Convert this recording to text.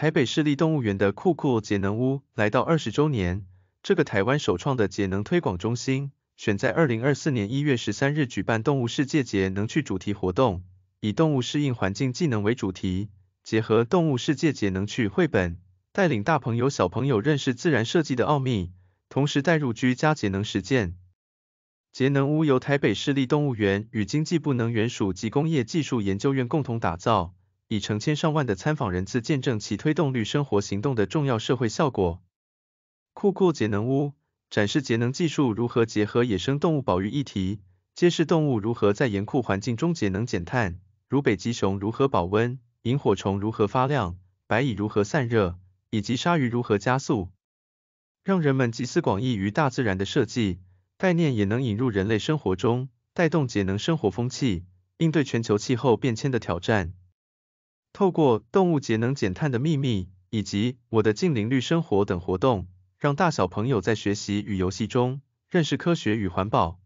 台北市立动物园的酷酷节能屋来到二十周年，这个台湾首创的节能推广中心，选在二零二四年一月十三日举办动物世界节能趣主题活动，以动物适应环境技能为主题，结合动物世界节能趣绘本，带领大朋友小朋友认识自然设计的奥秘，同时带入居家节能实践。节能屋由台北市立动物园与经济部能源署及工业技术研究院共同打造。以成千上万的参访人次见证其推动绿生活行动的重要社会效果。酷酷节能屋展示节能技术如何结合野生动物保育议题，揭示动物如何在严酷环境中节能减碳，如北极熊如何保温、萤火虫如何发亮、白蚁如何散热，以及鲨鱼如何加速，让人们集思广益于大自然的设计概念，也能引入人类生活中，带动节能生活风气，应对全球气候变迁的挑战。透过动物节能减碳的秘密，以及我的近邻绿生活等活动，让大小朋友在学习与游戏中认识科学与环保。